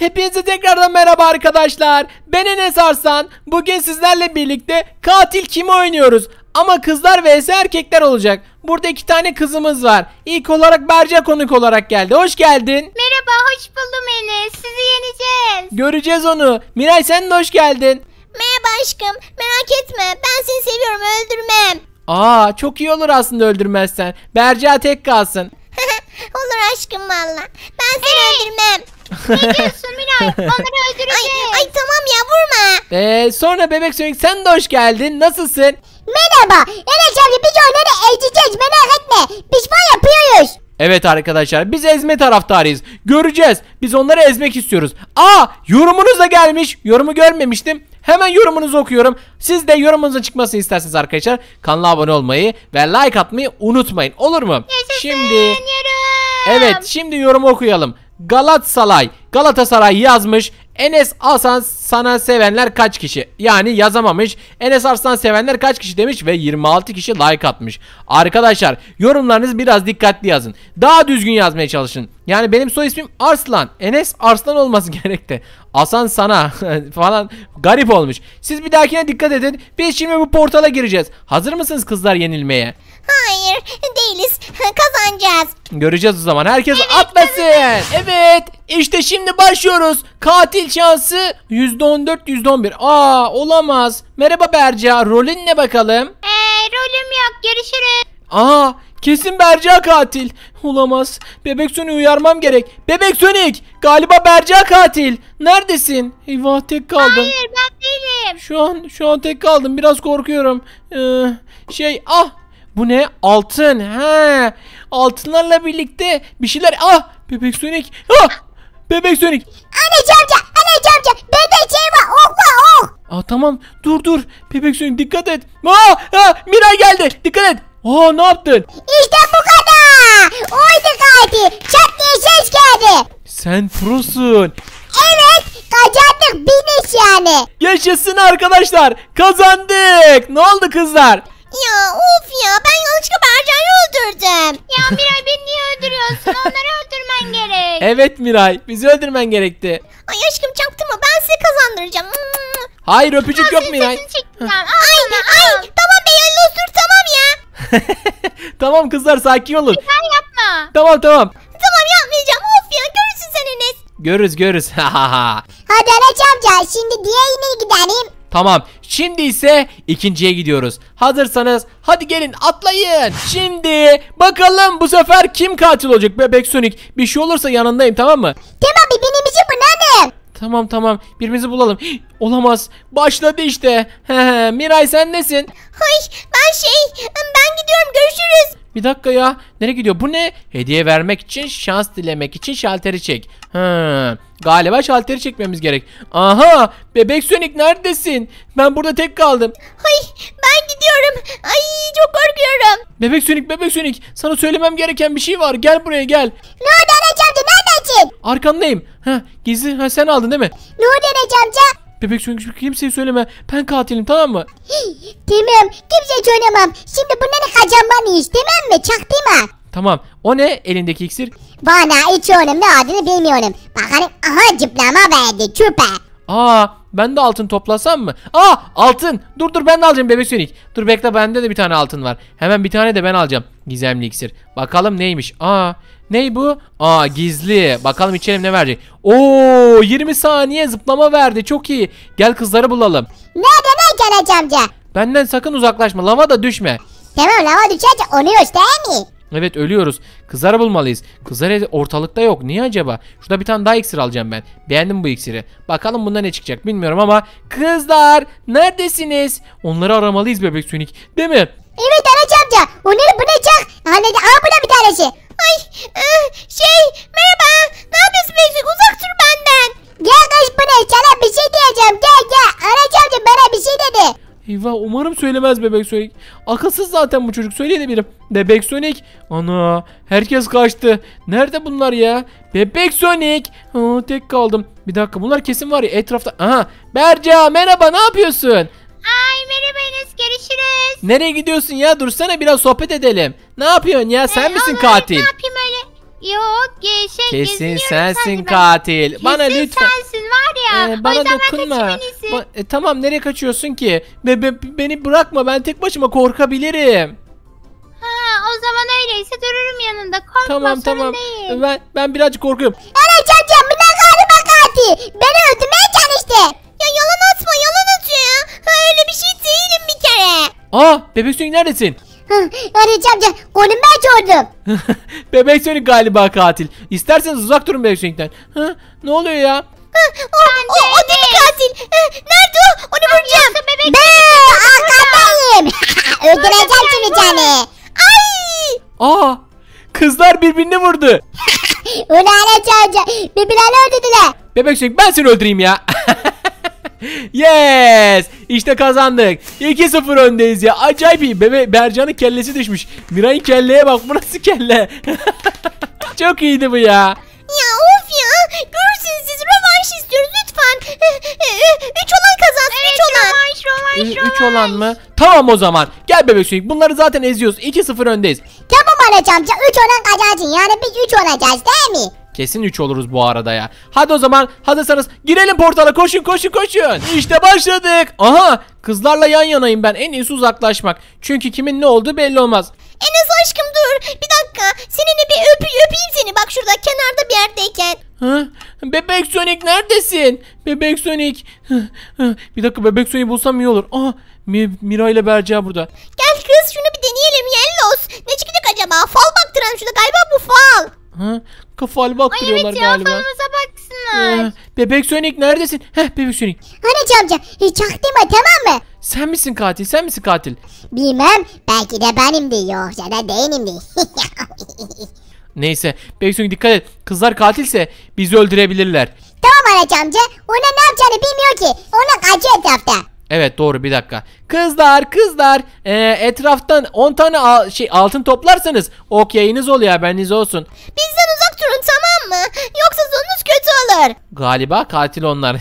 Hepinize tekrardan merhaba arkadaşlar. Ben Enes Arslan. Bugün sizlerle birlikte katil kimi oynuyoruz. Ama kızlar vs erkekler olacak. Burada iki tane kızımız var. İlk olarak Berce konuk olarak geldi. Hoş geldin. Merhaba, hoş buldum Enes. Sizi yeneceğiz. Göreceğiz onu. Miray sen de hoş geldin. Merhaba aşkım. Merak etme. Ben seni seviyorum. Öldürmem. Aa çok iyi olur aslında öldürmezsen. Berca tek kalsın. Olur aşkım valla. Ben seni hey. Ee? öldürmem. Ne diyorsun Miray? Onları öldüreceğiz. Ay, ay tamam ya vurma. Ee, sonra Bebek Sonic sen de hoş geldin. Nasılsın? Merhaba. Enes abi biz onları ezeceğiz merak etme. Pişman yapıyoruz. Evet arkadaşlar biz ezme taraftarıyız. Göreceğiz. Biz onları ezmek istiyoruz. Aa yorumunuz da gelmiş. Yorumu görmemiştim. Hemen yorumunuzu okuyorum. Siz de yorumunuzun çıkmasını isterseniz arkadaşlar kanala abone olmayı ve like atmayı unutmayın. Olur mu? Yaşasın şimdi yorum. Evet şimdi yorumu okuyalım. Galatasaray Galatasaray yazmış. Enes Arslan sana sevenler kaç kişi? Yani yazamamış. Enes Arslan sevenler kaç kişi demiş ve 26 kişi like atmış. Arkadaşlar yorumlarınız biraz dikkatli yazın. Daha düzgün yazmaya çalışın. Yani benim soy ismim Arslan. Enes Arslan olması gerekti. Asan sana falan garip olmuş. Siz bir dahakine dikkat edin. Biz şimdi bu portala gireceğiz. Hazır mısınız kızlar yenilmeye? Hayır. Kazanacağız. Göreceğiz o zaman. Herkes atlasın. Evet. İşte şimdi başlıyoruz. Katil şansı %14, %11. Aa olamaz. Merhaba Berca. Rolün ne bakalım? Ee, rolüm yok. Görüşürüz. Aa kesin Berca katil. Olamaz. Bebek Sony uyarmam gerek. Bebek Sonic galiba Berca katil. Neredesin? Eyvah tek kaldım. Hayır ben değilim. Şu an şu an tek kaldım. Biraz korkuyorum. Ee, şey ah bu ne? Altın. He. Altınlarla birlikte bir şeyler. Ah! Bebek Sonic. Ah! Bebek Sonic. Anneciğim amca. Anneciğim amca. Bebek şey var. Oh, oh, oh. Ah, tamam. Dur dur. Bebek Sonic dikkat et. ah aa, ah! Mira geldi. Dikkat et. Aa ah, ne yaptın? İşte bu kadar. Oydu gaydi. Çat diye geldi. Sen prosun. Evet. Kazandık. Biniş yani. Yaşasın arkadaşlar. Kazandık. Ne oldu kızlar? Ya of ya ben yanlışlıkla Bercan'ı öldürdüm. Ya Miray beni niye öldürüyorsun? Onları öldürmen gerek. Evet Miray bizi öldürmen gerekti. Ay aşkım çaktırma ben sizi kazandıracağım. Hayır öpücük yok Miray. Ay ay tamam bey öldür tamam ya. tamam kızlar sakin olun. Sen yapma. Tamam tamam. Tamam yapmayacağım of ya görürsün sen Enes. Görürüz görürüz. Hadi Anaç amca şimdi diğer yine gidelim. Tamam. Şimdi ise ikinciye gidiyoruz. Hazırsanız hadi gelin atlayın. Şimdi bakalım bu sefer kim katil olacak? Bebek Sonic bir şey olursa yanındayım tamam mı? Tamam bir benim için bulalım. Tamam tamam birbirimizi bulalım. Hih, olamaz. Başladı işte. Miray sen nesin? Hoş şey ben gidiyorum görüşürüz. Bir dakika ya. Nereye gidiyor? Bu ne? Hediye vermek için, şans dilemek için şalteri çek. Hı. Galiba şalteri çekmemiz gerek. Aha! Bebek Sonic neredesin? Ben burada tek kaldım. Ay ben gidiyorum. Ay çok korkuyorum. Bebek Sonic, Bebek Sonic. Sana söylemem gereken bir şey var. Gel buraya gel. Ne oldu Recep amca? Neredesin? Arkandayım. Ha, gizli. Ha, sen aldın değil mi? Ne oldu Recep Bebek çünkü kimseye söyleme. Ben katilim tamam mı? tamam kimse söylemem. Şimdi bunları kaçanmalıyız tamam mı? Çaktırma. Tamam. O ne elindeki iksir? Bana hiç onun ne adını bilmiyorum. Bakalım aha cıplama verdi küpe. Aa ben de altın toplasam mı? Aa altın. Dur dur ben de alacağım bebek sönük. Dur bekle bende de bir tane altın var. Hemen bir tane de ben alacağım. Gizemli iksir. Bakalım neymiş. Aa ney bu? Aa gizli. Bakalım içelim ne verecek. Oo 20 saniye zıplama verdi. Çok iyi. Gel kızları bulalım. Ne demek Anaç amca? Benden sakın uzaklaşma. Lava da düşme. Tamam lava düşerse onu değil mi? Evet ölüyoruz. Kızar bulmalıyız. Kızar ortalıkta yok. Niye acaba? Şurada bir tane daha iksir alacağım ben. Beğendim bu iksiri. Bakalım bunda ne çıkacak bilmiyorum ama. Kızlar neredesiniz? Onları aramalıyız bebek sünik. Değil mi? Evet Anaç amca. ne bulacak. Hani al buna bir tanesi. Ay şey merhaba. Ne yapıyorsun Beyzik? Uzak dur benden. Gel kız buraya. Sana bir şey diyeceğim. Gel gel. Anaç amca bana bir şey dedi. Eyvah umarım söylemez bebek Sonic. Akılsız zaten bu çocuk söyleyebilirim. Bebek Sonic. Ana herkes kaçtı. Nerede bunlar ya? Bebek Sonic. Aa, tek kaldım. Bir dakika bunlar kesin var ya etrafta. Aha Berca merhaba ne yapıyorsun? Ay merhaba Enes görüşürüz. Nereye gidiyorsun ya? Dursana biraz sohbet edelim. Ne yapıyorsun ya? Sen ee, misin olur, katil? Ne yapayım öyle? Yok şey Kesin sensin ben. katil. Kesin Bana lütfen. Sensin ya. Ee, bana dokunma. Ba e, tamam nereye kaçıyorsun ki? Be be beni bırakma ben tek başıma korkabilirim. Ha, o zaman öyleyse dururum yanında. Korkma tamam, sorun tamam. değil. Ben, ben birazcık korkuyorum. Evet amca bundan galiba katil. Beni öldürmeye çalıştı. Ya yalan atma yalan atıyor. öyle bir şey değilim bir kere. Aa bebek Sonic neredesin? Arıcı amca kolum ben çordum. bebek Sonic galiba katil. İsterseniz uzak durun Bebek Sonic'ten. Ha, ne oluyor ya? O, o, o deli katil. Nerede o? Onu vuracağım. Be arkandayım. Öldüreceğim şimdi canı. Ay. Aa kızlar birbirini vurdu. Ulan çocuğa birbirini öldürdüler. Bebek çocuk ben seni öldüreyim ya. yes. İşte kazandık. 2-0 öndeyiz ya. Acayip iyi. Bebe Bercan'ın kellesi düşmüş. Miray'ın kelleye bak. Bu nasıl kelle? Çok iyiydi bu ya. olan şu 3 olan mı? Tamam o zaman. Gel bebek suyuk. Bunları zaten eziyoruz. 2-0 öndeyiz. Tamam Anaç amca 3 olan kaçacaksın. Yani biz 3 olacağız değil mi? Kesin 3 oluruz bu arada ya. Hadi o zaman hazırsanız girelim portala koşun koşun koşun. İşte başladık. Aha kızlarla yan yanayım ben en iyisi uzaklaşmak. Çünkü kimin ne olduğu belli olmaz. Enes aşkım dur bir dakika seninle bir öpü öpeyim seni bak şurada kenarda bir yerdeyken. Hı? Bebek Sonic neredesin? Bebek Sonic. bir dakika Bebek Sonic'i bulsam iyi olur. Aha Mira ile Berca burada. Gel kız şunu bir deneyelim Yellos. Ne çıkacak acaba? Fal baktıralım şuna galiba bu fal. Ha, kafal baktırıyorlar Ay evet ya, galiba. falımıza baksınlar. Ee, bebek Sonic neredesin? Heh bebek Sonic. Anacı amca hiç e, aklıma tamam mı? Sen misin katil? Sen misin katil? Bilmem. Belki de benim diyor. Ya da değilim değil. Neyse. Beksun dikkat et. Kızlar katilse bizi öldürebilirler. Tamam Anaç amca. Ona ne yapacağını bilmiyor ki. Ona kaçıyor etrafta. Evet doğru bir dakika. Kızlar kızlar e, etraftan 10 tane al, şey altın toplarsanız ok yayınız oluyor haberiniz olsun. Bizden uzak durun tamam mı? Yoksa sonuç kötü olur. Galiba katil onlar.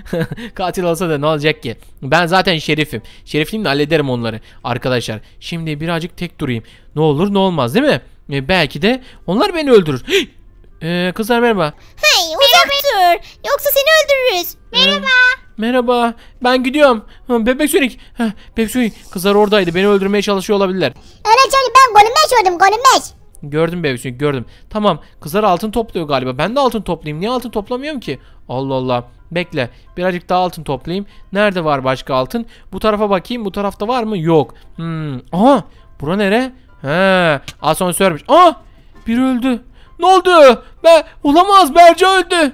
katil olsa da ne olacak ki? Ben zaten şerifim. Şerifliğimle hallederim onları arkadaşlar. Şimdi birazcık tek durayım. Ne olur ne olmaz değil mi? E, belki de onlar beni öldürür. e, kızlar merhaba. Hey uzak dur. Yoksa seni öldürürüz. E, merhaba. Merhaba. Ben gidiyorum. Ha, Bebek Sonic. Bebek Sonic. Kızlar oradaydı. Beni öldürmeye çalışıyor olabilirler. Öyle canım ben golümbeş oldum golümbeş. Gördüm Bebek Sonic gördüm. Tamam. Kızlar altın topluyor galiba. Ben de altın toplayayım. Niye altın toplamıyorum ki? Allah Allah. Bekle. Birazcık daha altın toplayayım. Nerede var başka altın? Bu tarafa bakayım. Bu tarafta var mı? Yok. Hmm. Aha. Bura nere? He, asansörmüş. Aa! Ah, bir öldü. Ne oldu? Be olamaz. Berca öldü.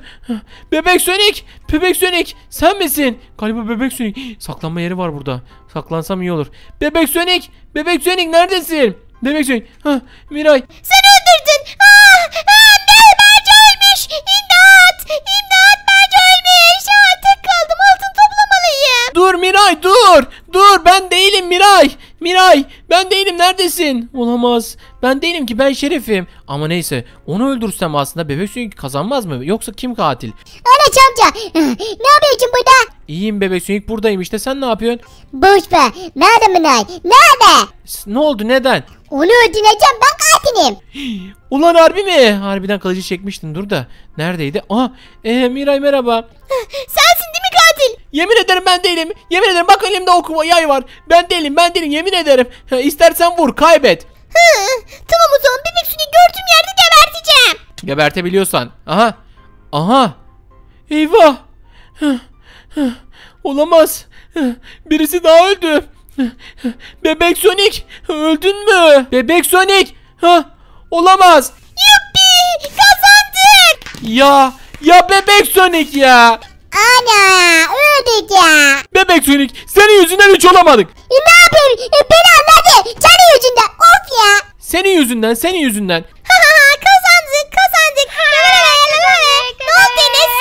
Bebek Sönük. Bebek Sönük. Sen misin? Galiba Bebek Sönük. Saklanma yeri var burada. Saklansam iyi olur. Bebek Sönük. Bebek Sönük neredesin? Bebek Sönük. Ha, Miray. Sen öldürdün. aa. Ah, ah. neredesin? Olamaz. Ben değilim ki ben Şeref'im. Ama neyse onu öldürsem aslında bebek sünük kazanmaz mı? Yoksa kim katil? Anaç amca ne yapıyorsun burada? İyiyim bebek sünük buradayım işte sen ne yapıyorsun? Boş ver. Nerede Mınay? Nerede? Ne oldu neden? Onu öldüreceğim ben katilim. Ulan harbi mi? Harbiden kılıcı çekmiştin dur da. Neredeydi? Aha ee, Miray merhaba. Sensin değil mi Yemin ederim ben değilim. Yemin ederim bak elimde okuma yay var. Ben değilim ben değilim yemin ederim. İstersen vur kaybet. Hı, tamam o zaman bebek seni gördüğüm yerde geberteceğim. Gebertebiliyorsan. Aha. Aha. Eyvah. Olamaz. Birisi daha öldü. Bebek Sonic öldün mü? Bebek Sonic. Ha? Olamaz. Yuppi kazandık. Ya ya bebek Sonic ya. Ana öldük Bebek Sonic senin yüzünden hiç olamadık. E, ne yapayım? E, beni anladın. Senin yüzünden. Of ya. Senin yüzünden senin yüzünden. kazandık kazandık. ne oldu Enes?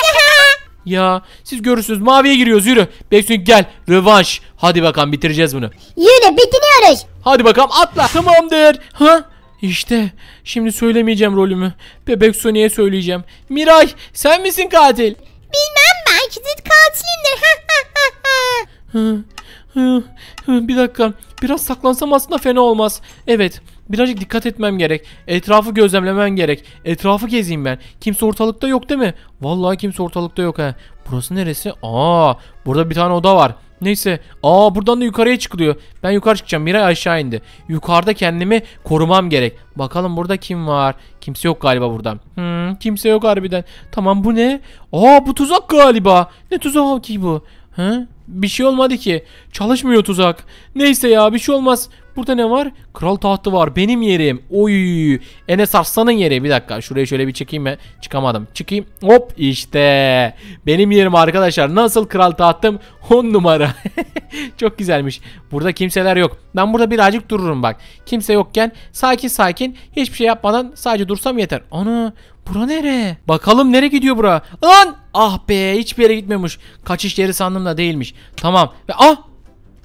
Ya siz görürsünüz maviye giriyoruz yürü. Bebek Sonic gel rövanş. Hadi bakalım bitireceğiz bunu. Yürü bitiniyoruz. Hadi bakalım atla. Tamamdır. Ha? İşte şimdi söylemeyeceğim rolümü. Bebek Sonic'e söyleyeceğim. Miray sen misin katil? Bilmem katilimdir. bir dakika. Biraz saklansam aslında fena olmaz. Evet. Birazcık dikkat etmem gerek. Etrafı gözlemlemem gerek. Etrafı gezeyim ben. Kimse ortalıkta yok değil mi? Vallahi kimse ortalıkta yok ha. Burası neresi? Aa, burada bir tane oda var. Neyse. Aa buradan da yukarıya çıkılıyor. Ben yukarı çıkacağım. Miray aşağı indi. Yukarıda kendimi korumam gerek. Bakalım burada kim var? Kimse yok galiba burada. Hmm, kimse yok harbiden. Tamam bu ne? Aa bu tuzak galiba. Ne tuzağı ki bu? Hı? Bir şey olmadı ki. Çalışmıyor tuzak. Neyse ya bir şey olmaz. Burada ne var? Kral tahtı var. Benim yerim. Oy. Enes Arslan'ın yeri. Bir dakika. şurayı şöyle bir çekeyim mi? Çıkamadım. Çıkayım. Hop işte. Benim yerim arkadaşlar. Nasıl kral tahtım? 10 numara. Çok güzelmiş. Burada kimseler yok. Ben burada birazcık dururum bak. Kimse yokken sakin sakin hiçbir şey yapmadan sadece dursam yeter. Ana Bura nere? Bakalım nere gidiyor bura? Lan! Ah be hiçbir yere gitmemiş. Kaçış yeri sandım da değilmiş. Tamam. Ve ah!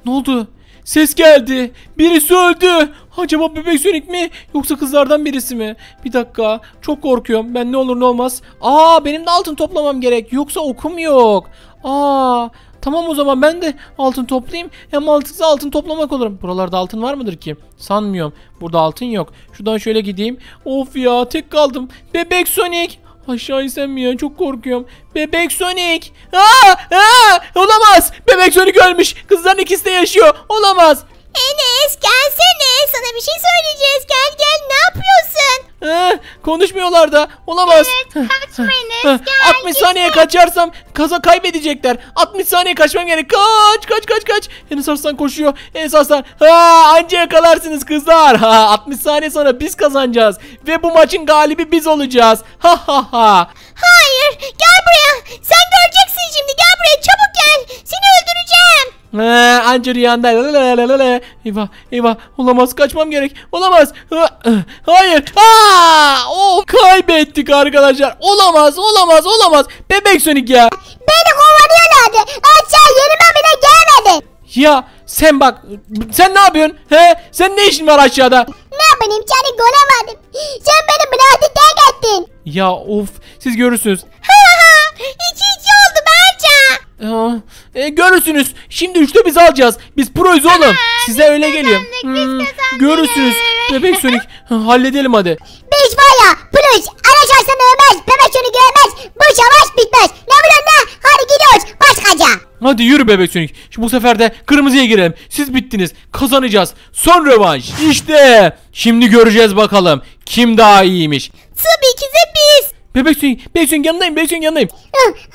Ne oldu? Ses geldi. Birisi öldü. Acaba bebek sönük mi yoksa kızlardan birisi mi? Bir dakika çok korkuyorum ben ne olur ne olmaz. Aa benim de altın toplamam gerek yoksa okum yok. Aa tamam o zaman ben de altın toplayayım. Hem mantıklı altın toplamak olurum. Buralarda altın var mıdır ki? Sanmıyorum. Burada altın yok. Şuradan şöyle gideyim. Of ya tek kaldım. Bebek Sonic Aşağı insem mi ya? Çok korkuyorum. Bebek Sonic. Aa, aa, olamaz. Bebek Sonic ölmüş. Kızların ikisi de yaşıyor. Olamaz. Enes gelsene sana bir şey söyleyeceğiz gel gel ne yapıyorsun? Ee, konuşmuyorlar da olamaz. Evet kaçma eh, Enes eh, gel. 60 gitme. saniye kaçarsam kaza kaybedecekler. 60 saniye kaçmam gerek. Kaç kaç kaç kaç. Enes Arslan koşuyor. Enes Arslan ha, anca yakalarsınız kızlar. Ha, 60 saniye sonra biz kazanacağız. Ve bu maçın galibi biz olacağız. Ha ha ha. Hayır gel buraya. Sen göreceksin şimdi gel buraya çabuk gel. Seni öldüreceğim. Ha, anca rüyanda. Eyvah eyvah. Olamaz kaçmam gerek. Olamaz. Hayır. Aa, of kaybettik arkadaşlar. Olamaz olamaz olamaz. Bebek Sonic ya. Beni kovalıyorlardı. Aşağı yerime bile gelmedin. Ya sen bak. Sen ne yapıyorsun? He? Sen ne işin var aşağıda? Ne yapayım? Seni göremedim. Sen beni birazcık terk ettin. Ya of. Siz görürsünüz. İki iki oldu ben amca. E, görürsünüz. Şimdi üçte biz alacağız. Biz proyuz oğlum. Size öyle geliyor. Hmm. kazandık, görürsünüz. Bebek Sonic. Halledelim hadi. Beş var ya plus araç arsana ölmez bebek şunu görmez bu savaş bitmez ne bu ne hadi gidiyoruz başkaca. Hadi yürü bebek Sonic. Şimdi bu sefer de kırmızıya girelim. Siz bittiniz. Kazanacağız. Son rövanş. İşte. Şimdi göreceğiz bakalım. Kim daha iyiymiş. Tabii ki de biz Bebek suyu. Bebek suyun yanındayım. Bebek suyun yanındayım.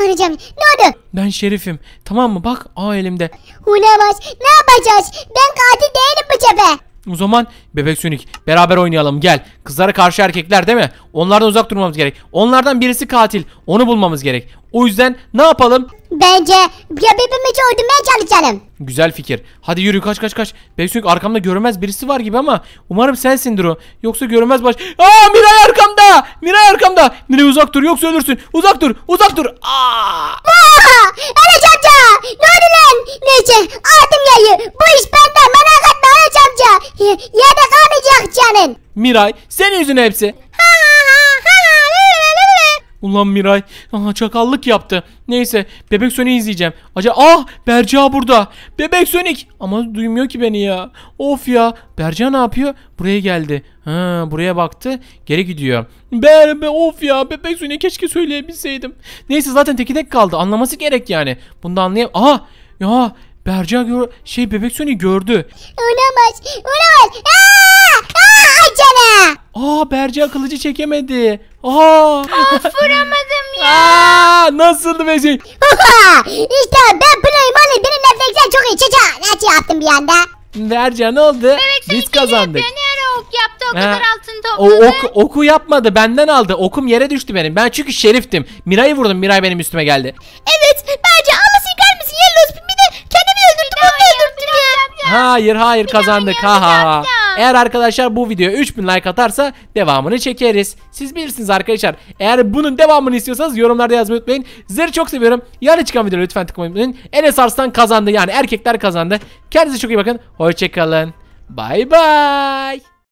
Arayacağım. Ah, ne oldu? Ben Şerif'im. Tamam mı? Bak A elimde. Hulamaz. Ne yapacağız? Ben katil değilim bu sefer. O zaman bebek Sonic beraber oynayalım gel. Kızlara karşı erkekler değil mi? Onlardan uzak durmamız gerek. Onlardan birisi katil. Onu bulmamız gerek. O yüzden ne yapalım? Bence göbeğimizi öldürmeye çalışalım. Güzel fikir. Hadi yürü kaç kaç kaç. Bebek Sonic arkamda görünmez birisi var gibi ama umarım sensindir o. Yoksa görünmez baş. Aa Miray arkamda. Miray arkamda. Miray uzak dur yoksa ölürsün. Uzak dur. Uzak dur. Aa! Miray senin yüzüne hepsi. Ulan Miray aha çakallık yaptı. Neyse Bebek Sonic'i izleyeceğim. Acaba ah Berca burada. Bebek Sonic ama duymuyor ki beni ya. Of ya Berca ne yapıyor? Buraya geldi. Ha, buraya baktı geri gidiyor. Berbe of ya Bebek Sonic'e keşke söyleyebilseydim. Neyse zaten teki tek kaldı anlaması gerek yani. Bunu da anlayam. Aha ya Berca gör şey Bebek Sonic gördü. Olamaz olamaz. Aa, aa! canı. Aa Berce kılıcı çekemedi. Aa. Of vuramadım ya. Aa, nasıldı Becik? İşte ben planım hani benim refleksler çok iyi. Çeça nasıl yaptım bir anda? Berce ne oldu? Bebek Biz kazandık. Beni ara ok yaptı o kadar altın topladı. O, ok, oku yapmadı benden aldı. Okum yere düştü benim. Ben çünkü şeriftim. Miray'ı vurdum. Miray benim üstüme geldi. Evet Berce Berca Allah'ın gelmesin. Yellow bir de kendimi öldürdüm. Onu öldürdüm ya. Hayır hayır kazandık. Ha ha ha. Eğer arkadaşlar bu videoya 3000 like atarsa devamını çekeriz. Siz bilirsiniz arkadaşlar. Eğer bunun devamını istiyorsanız yorumlarda yazmayı unutmayın. Sizleri çok seviyorum. Yarın çıkan videoları lütfen tıklamayı unutmayın. Enes Arslan kazandı yani erkekler kazandı. Kendinize çok iyi bakın. Hoşçakalın. Bay bay.